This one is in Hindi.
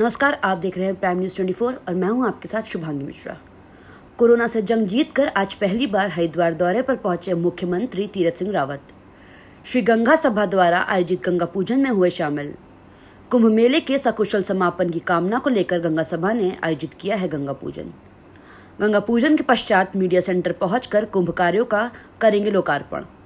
नमस्कार आप देख रहे हैं प्राइम न्यूज 24 और मैं हूं आपके साथ शुभांगी मिश्रा कोरोना से जंग जीत कर आज पहली बार हरिद्वार दौरे पर पहुंचे मुख्यमंत्री तीरथ सिंह रावत श्री गंगा सभा द्वारा आयोजित गंगा पूजन में हुए शामिल कुंभ मेले के सकुशल समापन की कामना को लेकर गंगा सभा ने आयोजित किया है गंगा पूजन गंगा पूजन के पश्चात मीडिया सेंटर पहुंचकर कुंभ कार्यो का करेंगे लोकार्पण